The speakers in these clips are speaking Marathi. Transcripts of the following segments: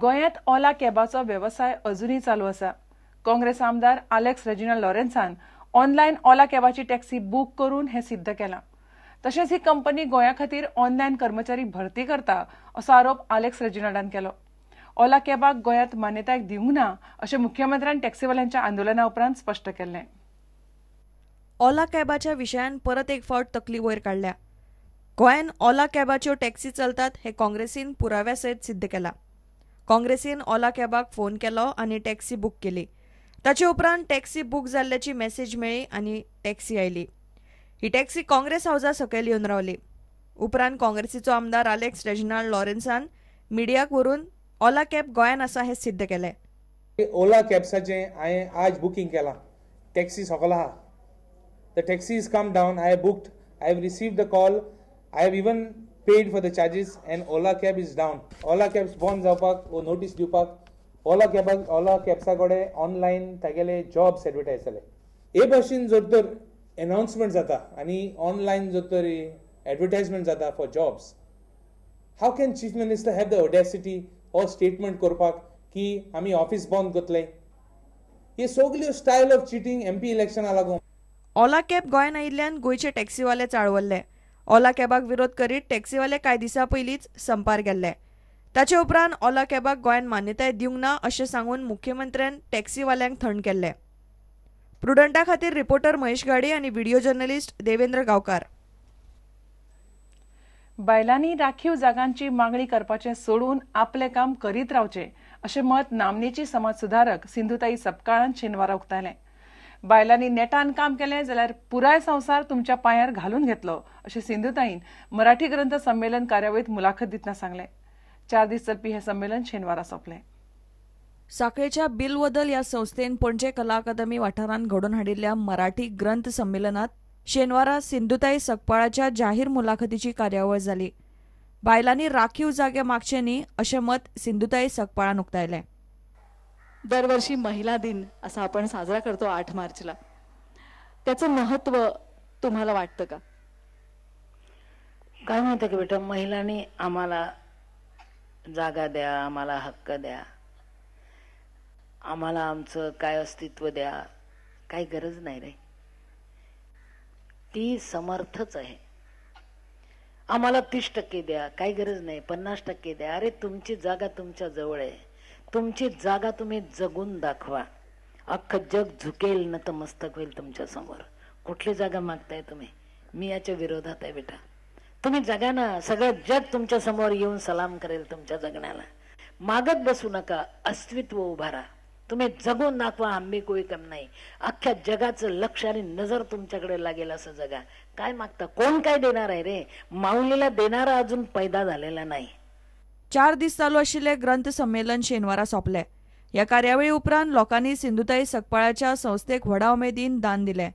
गोंयांत ओला कॅबाचो वेवसाय अजुनूय चालू आसा काँग्रेस आमदार आलेक्स रेजिनल लॉरेन्सान ऑनलायन ओला कॅबाची टॅक्सी बूक करून हे सिद्ध केलां तशेंच ही कंपनी गोंया खातीर ऑनलायन कर्मचारी भरती करता असो आरोप आलेक्स रेजिनाल्डान केलो ओला कॅबाक गोंयांत मान्यताय दिवंक ना अशें मुख्यमंत्र्यान टॅक्सीवाल्यांच्या आंदोलना उपरांत स्पश्ट केल्लें ओला कॅबाच्या विशयान परत एक फावट तकली वयर काडल्या गोंयान ओला कॅबाच्यो टॅक्सी चलतात हे काँग्रेसीन पुराव्या सयत सिद्ध केला काँग्रेसीन ओला कॅबाक फोन केलो आणि टॅक्सी बुक केली ताचे उपरांत टॅक्सी बुक झाल्याची मेसेज मेळ्ळी आणि टॅक्सी आयली ही टॅक्सी काँग्रेस हाऊसा सकयल येऊन रावली उपरांत काँग्रेसीचो आमदार आलेक्स रेजिनाल्ड लॉरेन्सान मिडियाक व्हरून ओला कॅब गोंयान आसा हें सिद्ध केले ओला कॅब्साचे हांवें आज बुकींग केलां टॅक्सी सगलो आहा the taxi is come down I have booked I have receive the call I have even paid for the charges Ola cab cab is down cabs बंद बंद जावपाक वो नोटीस दिवपाक ओला कॅबाक ओला कॅब्सा कडे ऑनलायन तागेले जॉब्स एडवर्टायज जाले हे भाशेन जर तर एनाउन्समेंट जाता आनी ऑनलायन जर तर एडवर्टायजमेंट जाता for jobs how can chief minister have the audacity हो स्टेटमेंट करपाक की आमी ऑफिस बंद करतले हे सगळ्यो style of cheating M P इलेक्शना लागून ओला कॅब गोंयान आयिल्ल्यान गोंयचे टॅक्सीवाले चाळवल्ले ओला कॅबाक विरोध करीत टॅक्सीवाले कांय दिसा पयलींच संपार गेल्ले ताचे उपरांत ओला कॅबाक गोंयान मान्यताय दिवंक ना अशें सांगून मुख्यमंत्र्यान टॅक्सीवाल्यांक थंड केल्ले प्रुडंटा खातीर रिपोर्टर महेश गाडी आनी व्हिडिओ जर्नलिस्ट देवेंद्र गांवकार बायलांनी राखीव जागांची मागणी करपाचें सोडून आपलें काम करीत रावचें अशें मत नामनेची समाज सिंधुताई सपकाळान शेनवारा उक्तायलें बायलांनी नेटान काम केले जाल्यार पुराय संसार तुमच्या पायार घालून घेतलो अशें सिंधुताईन मराठी ग्रंथ संमेलन कार्यावळीत मुलाखत दितना सांगले चार दीस चलपी हें संमेलन शेनवारा सोंपलें साखळेच्या बिलवदल या संस्थेन पणजे कला अकादमी वाठारात घडोवन हाडिल्ल्या मराठी ग्रंथ संमेलनात शेनवारा सिंधुताई सकपाळाच्या जाहीर मुलाखतीची कार्यावळ झाली बायलांनी राखीव जागे मागचे न्ही अशें मत सिंधुताई सकपाळान उक्तायलें दरवर्षी महिला दिन असा आपण साजरा करतो आठ मार्चला त्याचं महत्व तुम्हाला वाटतं का काय म्हणतं की बेटा महिलांनी आम्हाला जागा द्या आम्हाला हक्क द्या आम्हाला आमचं काय अस्तित्व द्या काही गरज नाही रे ती समर्थच आहे आम्हाला तीस टक्के द्या काही गरज नाही पन्नास टक्के द्या अरे तुमची जागा तुमच्या जवळ आहे तुमची जागा तुम्ही जगून दाखवा अख्ख जग झुकेल न तर मस्तक होईल तुमच्या समोर कुठली जागा मागताय तुम्ही मी याच्या विरोधात आहे बेटा तुम्ही जगा ना सगळं जग तुमच्या समोर येऊन सलाम करेल तुमच्या जगण्याला मागत बसू नका अस्तित्व उभारा तुम्ही जगून दाखवा आम्ही कोई कम नाही अख्ख्या जगाचं लक्ष आणि नजर तुमच्याकडे लागेल असं जगा काय मागता कोण काय देणार आहे रे माऊलीला देणारा अजून पैदा झालेला नाही चार दीस चालू आशिल्ले ग्रंथ संमेलन शेनवारा सोपले ह्या कार्यावळी उपरांत लोकांनी सिंधुताई सकपाळाच्या संस्थेक व्हडा उमेदीन दान दिले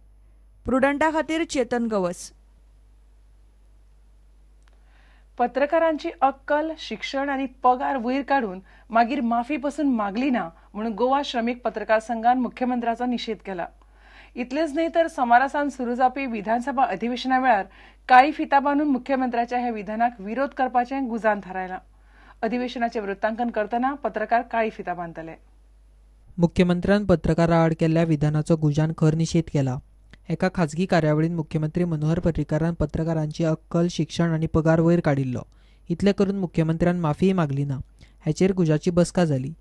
प्रुडंटा खातीर चेतन गवस पत्रकारांची अक्कल शिक्षण आणि पगार वयर काढून मागीर माफी पसून मागली ना म्हणून गोवा श्रमिक पत्रकार संघान मुख्यमंत्र्याचा निषेध केला इतलेच नाही तर समारासान सुरू जावपी विधानसभा अधिवेशना वेळार काही फिता बांदून मुख्यमंत्र्याच्या ह्या विधानाक विरोध करपाचे गुजान थारायलां अधिवेशनाचे वृत्तांकन करतना पत्रकार काळी फिता बांधतले मुख्यमंत्र्यान पत्रकारा आड केल्ल्या विधानाचो गुजान खर निषेध केला एका खाजगी कार्यावळीन मुख्यमंत्री मनोहर पर्रीकारान पत्रकारांची अक्कल शिक्षण आणि पगार वयर काढिल्लो इतले करून मुख्यमंत्र्यान माफी मागली ना हेचेर गुजाची बसका झाली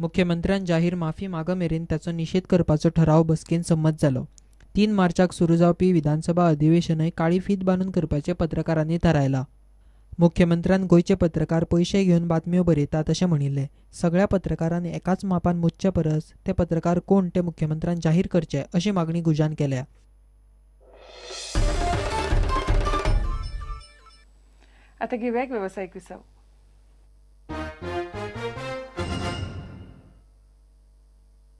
मुख्यमंत्र्यान जाहीर माफी मागा मेरेन ताचो निशेध करपाचो ठराव बसकेन संमत जालो तीन मार्चाक सुरू जावपी विधानसभा अधिवेशनय काळी फीत बांदून करपाचे पत्रकारांनी थारायला मुख्यमंत्र्यान गोयचे पत्रकार पयशे घेवन बातम्यो बरयतात अशें म्हणिल्लें सगळ्या पत्रकारांनी एकाच मापान मोजचे परस ते पत्रकार कोण ते मुख्यमंत्र्यान जाहीर करचे अशी मागणी गुजान केल्या आता घेऊया एक वेवसायीक विसव